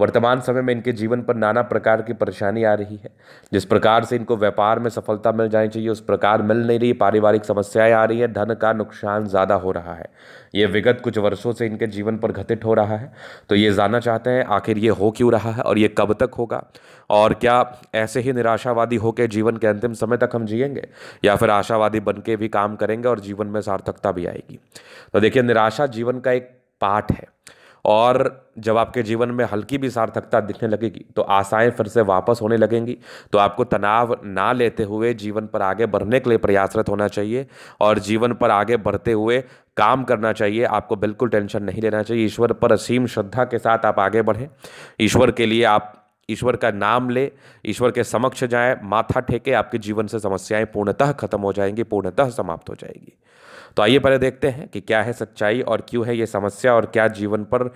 वर्तमान समय में इनके जीवन पर नाना प्रकार की परेशानी आ रही है जिस प्रकार से इनको व्यापार में सफलता मिल जानी चाहिए उस प्रकार मिल नहीं रही पारिवारिक समस्याएं आ रही हैं धन का नुकसान ज़्यादा हो रहा है ये विगत कुछ वर्षों से इनके जीवन पर घटित हो रहा है तो ये जानना चाहते हैं आखिर ये हो क्यों रहा है और ये कब तक होगा और क्या ऐसे ही निराशावादी होकर जीवन के अंतिम समय तक हम जियेंगे या फिर आशावादी बन के भी काम करेंगे और जीवन में सार्थकता भी आएगी तो देखिए निराशा जीवन का एक पाठ है और जब आपके जीवन में हल्की भी सार्थकता दिखने लगेगी तो आशाएं फिर से वापस होने लगेंगी तो आपको तनाव ना लेते हुए जीवन पर आगे बढ़ने के लिए प्रयासरत होना चाहिए और जीवन पर आगे बढ़ते हुए काम करना चाहिए आपको बिल्कुल टेंशन नहीं लेना चाहिए ईश्वर पर असीम श्रद्धा के साथ आप आगे बढ़ें ईश्वर के लिए आप ईश्वर का नाम ले ईश्वर के समक्ष जाएं माथा ठेके आपके जीवन से समस्याएं पूर्णतः खत्म हो जाएंगी पूर्णतः समाप्त हो जाएगी तो आइए पहले देखते हैं कि क्या है सच्चाई और क्यों है ये समस्या और क्या जीवन पर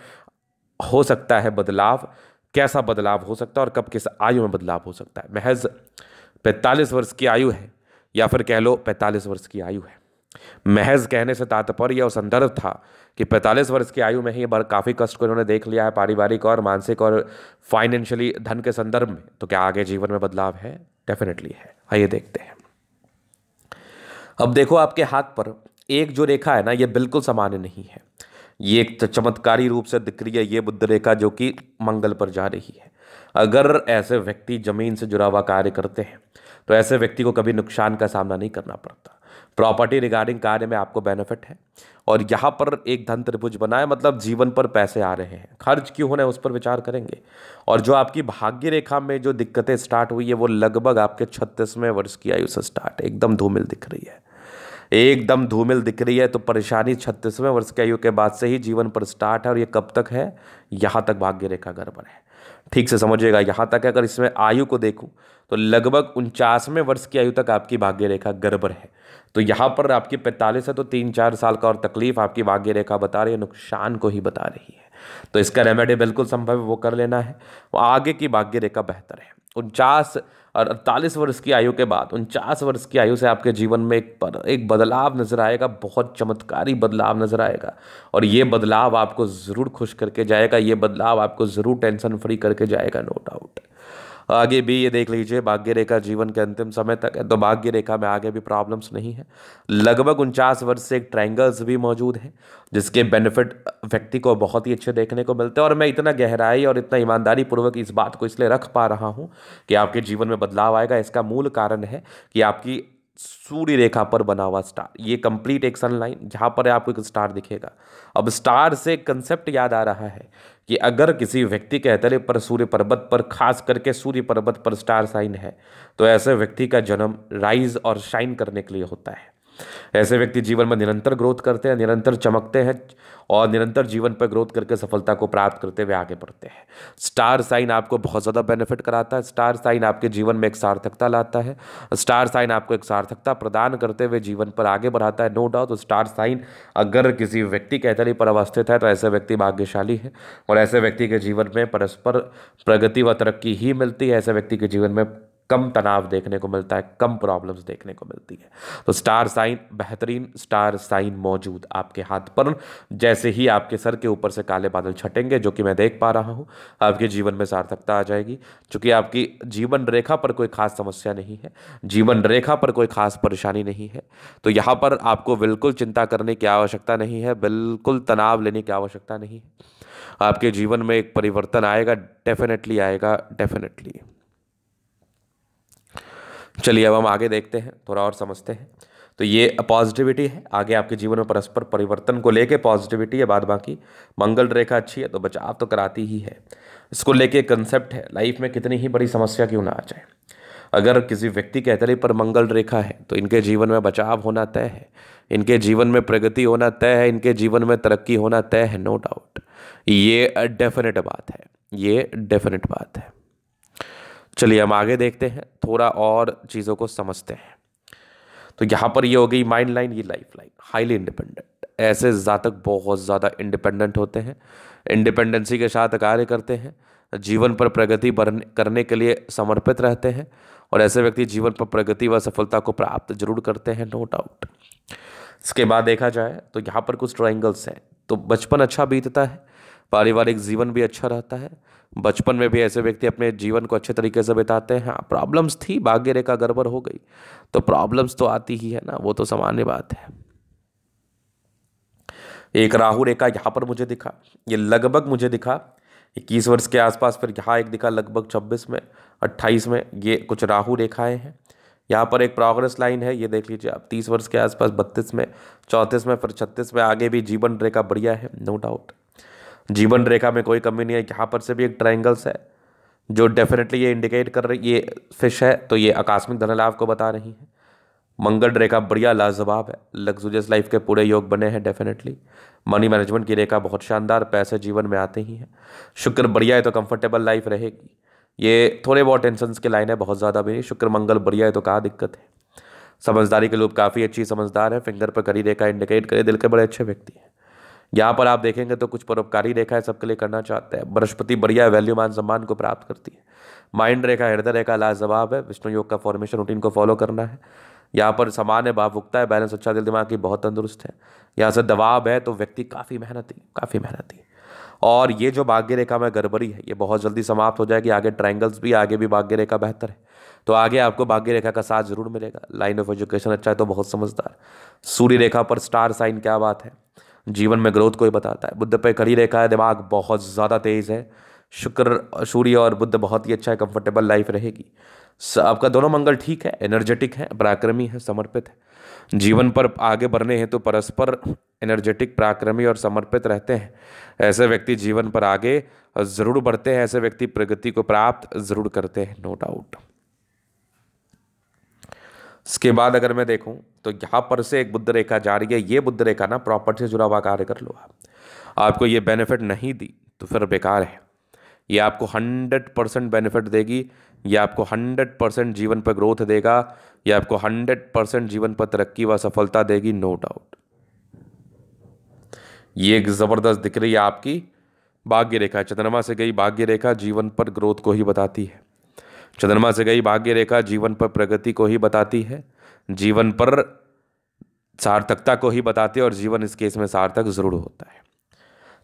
हो सकता है बदलाव कैसा बदलाव हो सकता है और कब किस आयु में बदलाव हो सकता है महज पैंतालीस वर्ष की आयु है या फिर कह लो पैंतालीस वर्ष की आयु है महज कहने से तात्पर्य और संदर्भ था कि 45 वर्ष की आयु में ही बार काफ़ी कष्ट को इन्होंने देख लिया है पारिवारिक और मानसिक और फाइनेंशियली धन के संदर्भ में तो क्या आगे जीवन में बदलाव है डेफिनेटली है आइए देखते हैं अब देखो आपके हाथ पर एक जो रेखा है ना ये बिल्कुल सामान्य नहीं है ये एक चमत्कारी रूप से दिख रही है ये बुद्ध रेखा जो कि मंगल पर जा रही है अगर ऐसे व्यक्ति जमीन से जुड़ा हुआ कार्य करते हैं तो ऐसे व्यक्ति को कभी नुकसान का सामना नहीं करना पड़ता प्रॉपर्टी रिगार्डिंग कार्य में आपको बेनिफिट है और यहाँ पर एक धन त्रिभुज बनाए मतलब जीवन पर पैसे आ रहे हैं खर्च क्यों होना है उस पर विचार करेंगे और जो आपकी भाग्य रेखा में जो दिक्कतें स्टार्ट हुई है वो लगभग आपके छत्तीसवें वर्ष की आयु से स्टार्ट है एकदम धूमिल दिख रही है एकदम धूमिल दिख रही है तो परेशानी छत्तीसवें वर्ष की आयु के बाद से ही जीवन पर स्टार्ट है और ये कब तक है यहाँ तक भाग्य रेखा गड़बड़ है ठीक से समझिएगा यहाँ तक अगर इसमें आयु को देखूँ तो लगभग उनचासवें वर्ष की आयु तक आपकी भाग्य रेखा गड़बड़ है तो यहाँ पर आपकी पैंतालीस है तो तीन चार साल का और तकलीफ आपकी भाग्य रेखा बता रही है नुकसान को ही बता रही है तो इसका रेमेडी बिल्कुल संभव है वो कर लेना है आगे की भाग्य रेखा बेहतर है उनचास और अड़तालीस वर्ष की आयु के बाद उनचास वर्ष की आयु से आपके जीवन में एक पर एक बदलाव नज़र आएगा बहुत चमत्कारी बदलाव नज़र आएगा और ये बदलाव आपको ज़रूर खुश करके जाएगा ये बदलाव आपको ज़रूर टेंशन फ्री करके जाएगा नो डाउट आगे भी ये देख लीजिए भाग्य रेखा जीवन के अंतिम समय तक है तो भाग्य रेखा में आगे भी प्रॉब्लम्स नहीं है लगभग उनचास वर्ष से एक ट्रैंगल्स भी मौजूद है जिसके बेनिफिट व्यक्ति को बहुत ही अच्छे देखने को मिलते हैं और मैं इतना गहराई और इतना ईमानदारी पूर्वक इस बात को इसलिए रख पा रहा हूँ कि आपके जीवन में बदलाव आएगा इसका मूल कारण है कि आपकी सूर्य रेखा पर बना हुआ स्टार ये कंप्लीट एक सन लाइन यहाँ पर आपको एक स्टार दिखेगा अब स्टार से कंसेप्ट याद आ रहा है कि अगर किसी व्यक्ति के हथेले पर सूर्य पर्वत पर खास करके सूर्य पर्वत पर स्टार साइन है तो ऐसे व्यक्ति का जन्म राइज और शाइन करने के लिए होता है ऐसे व्यक्ति जीवन में निरंतर ग्रोथ करते हैं निरंतर चमकते हैं और निरंतर जीवन पर ग्रोथ करके सफलता को प्राप्त करते हुए आगे बढ़ते हैं स्टार साइन आपको बहुत ज़्यादा बेनिफिट कराता है स्टार साइन आपके जीवन में एक सार्थकता लाता है स्टार साइन आपको एक सार्थकता प्रदान करते हुए जीवन पर आगे बढ़ाता है नो डाउट तो स्टार साइन अगर किसी व्यक्ति के अतली पर अवस्थित है तो ऐसे व्यक्ति भाग्यशाली है और ऐसे व्यक्ति के जीवन में परस्पर प्रगति व तरक्की ही मिलती है ऐसे व्यक्ति के जीवन में कम तनाव देखने को मिलता है कम प्रॉब्लम्स देखने को मिलती है तो स्टार साइन बेहतरीन स्टार साइन मौजूद आपके हाथ पर जैसे ही आपके सर के ऊपर से काले बादल छटेंगे जो कि मैं देख पा रहा हूँ आपके जीवन में सार्थकता आ जाएगी चूँकि आपकी जीवन रेखा पर कोई खास समस्या नहीं है जीवन रेखा पर कोई खास परेशानी नहीं है तो यहाँ पर आपको बिल्कुल चिंता करने की आवश्यकता नहीं है बिल्कुल तनाव लेने की आवश्यकता नहीं है आपके जीवन में एक परिवर्तन आएगा डेफिनेटली आएगा डेफिनेटली चलिए अब हम आगे देखते हैं थोड़ा और समझते हैं तो ये पॉजिटिविटी है आगे आपके जीवन में परस्पर परिवर्तन को लेके पॉजिटिविटी है बाद बाकी मंगल रेखा अच्छी है तो बचाव तो कराती ही है इसको लेके एक कंसेप्ट है लाइफ में कितनी ही बड़ी समस्या क्यों ना आ जाए अगर किसी व्यक्ति के हथेली पर मंगल रेखा है तो इनके जीवन में बचाव होना तय है इनके जीवन में प्रगति होना तय है इनके जीवन में तरक्की होना तय है नो डाउट ये डेफिनेट बात है ये डेफिनेट बात है चलिए हम आगे देखते हैं थोड़ा और चीज़ों को समझते हैं तो यहाँ पर ये हो गई माइंड लाइन ये लाइफ लाइन हाईली इंडिपेंडेंट ऐसे जातक बहुत ज़्यादा इंडिपेंडेंट होते हैं इंडिपेंडेंसी के साथ कार्य करते हैं जीवन पर प्रगति करने के लिए समर्पित रहते हैं और ऐसे व्यक्ति जीवन पर प्रगति व सफलता को प्राप्त जरूर करते हैं नो डाउट इसके बाद देखा जाए तो यहाँ पर कुछ ट्राइंगल्स हैं तो बचपन अच्छा बीतता है पारिवारिक जीवन भी अच्छा रहता है बचपन में भी ऐसे व्यक्ति अपने जीवन को अच्छे तरीके से बिताते हैं प्रॉब्लम्स थी भाग्य रेखा गड़बड़ हो गई तो प्रॉब्लम्स तो आती ही है ना वो तो सामान्य बात है एक राहु रेखा यहाँ पर मुझे दिखा ये लगभग मुझे दिखा इक्कीस वर्ष के आसपास फिर यहाँ एक दिखा लगभग छब्बीस में अट्ठाईस में ये कुछ राहु रेखाएं हैं यहाँ पर एक प्रोग्रेस लाइन है ये देख लीजिए आप तीस वर्ष के आसपास बत्तीस में चौंतीस में फिर छत्तीस में आगे भी जीवन रेखा बढ़िया है नो डाउट जीवन रेखा में कोई कमी नहीं है यहाँ पर से भी एक ट्राइंगल्स है जो डेफिनेटली ये इंडिकेट कर रही ये फिश है तो ये आकस्मिक धन लाभ को बता रही है मंगल रेखा बढ़िया लाजवाब है लग्जूरियस लाइफ के पूरे योग बने हैं डेफिनेटली मनी मैनेजमेंट की रेखा बहुत शानदार पैसे जीवन में आते ही हैं शुक्र बढ़िया है तो कंफर्टेबल लाइफ रहेगी ये थोड़े बहुत टेंशन की लाइन है बहुत ज़्यादा भी नहीं शुक्र मंगल बढ़िया है तो कहाँ दिक्कत है समझदारी के लोग काफ़ी अच्छी समझदार है फिंगर पर करी रेखा इंडिकेट करे दिल के बड़े अच्छे व्यक्ति हैं यहाँ पर आप देखेंगे तो कुछ परोपकारी रेखा है सबके लिए करना चाहते हैं बृहस्पति बढ़िया वैल्यू मान सम्मान को प्राप्त करती है माइंड रेखा हृदय रेखा लाजवाब है विष्णु योग का फॉर्मेशन रूटीन को फॉलो करना है यहाँ पर सामान्य भावुकता है बैलेंस अच्छा दिल दिमाग की बहुत तंदुरुस्त है यहाँ से दबाव है तो व्यक्ति काफ़ी मेहनती काफ़ी मेहनती और ये जो भाग्य रेखा में गड़बड़ी है ये बहुत जल्दी समाप्त हो जाएगी आगे ट्रायंगल्स भी आगे भी भाग्य रेखा बेहतर है तो आगे आपको भाग्य रेखा का साथ जरूर मिलेगा लाइन ऑफ एजुकेशन अच्छा है तो बहुत समझदार सूर्य रेखा पर स्टार साइन क्या बात है जीवन में ग्रोथ को ही बताता है बुद्ध पे कड़ी रेखा है दिमाग बहुत ज़्यादा तेज़ है शुक्र सूर्य और बुद्ध बहुत ही अच्छा है कंफर्टेबल लाइफ रहेगी आपका दोनों मंगल ठीक है एनर्जेटिक है पराक्रमी है समर्पित है जीवन पर आगे बढ़ने हैं तो परस्पर एनर्जेटिक पराक्रमी और समर्पित रहते हैं ऐसे व्यक्ति जीवन पर आगे ज़रूर बढ़ते हैं ऐसे व्यक्ति प्रगति को प्राप्त ज़रूर करते हैं नो डाउट इसके बाद अगर मैं देखूँ तो यहाँ पर से एक बुद्ध रेखा जा रही है ये बुद्ध रेखा ना प्रॉपर्टी से जुड़ा हुआ कार्य कर लो आपको ये बेनिफिट नहीं दी तो फिर बेकार है ये आपको हंड्रेड परसेंट बेनिफिट देगी ये आपको हंड्रेड परसेंट जीवन पर ग्रोथ देगा ये आपको हंड्रेड परसेंट जीवन पर तरक्की व सफलता देगी नो डाउट ये एक ज़बरदस्त दिख रही है आपकी भाग्य रेखा चंद्रमा से गई भाग्य रेखा जीवन पर ग्रोथ को ही बताती है चंद्रमा से गई भाग्य रेखा जीवन पर प्रगति को ही बताती है जीवन पर सार्थकता को ही बताती है और जीवन इस केस में सार्थक जरूर होता है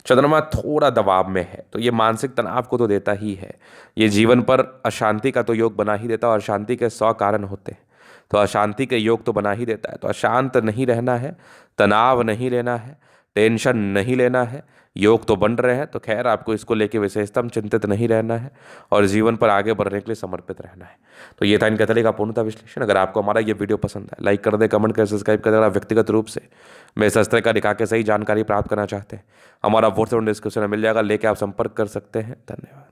चंद्रमा थोड़ा दबाव में है तो ये मानसिक तनाव को तो देता ही है ये जीवन पर अशांति का तो योग बना ही देता है और अशांति के सौ कारण होते हैं तो अशांति के योग तो बना ही देता है तो अशांत नहीं रहना है तनाव नहीं लेना है टेंशन नहीं लेना है योग तो बन रहे हैं तो खैर आपको इसको लेके विशेषतम चिंतित नहीं रहना है और जीवन पर आगे बढ़ने के लिए समर्पित रहना है तो ये था इनका कथली का पूर्णता विश्लेषण अगर आपको हमारा ये वीडियो पसंद है लाइक कर दे कमेंट कर सब्सक्राइब कर दे आप व्यक्तिगत रूप से मेरे शस्त्र का दिखा के सही जानकारी प्राप्त करना चाहते हैं हमारा व्हाट्सएप डिस्क्रिप्शन में मिल जाएगा लेके आप संपर्क कर सकते हैं धन्यवाद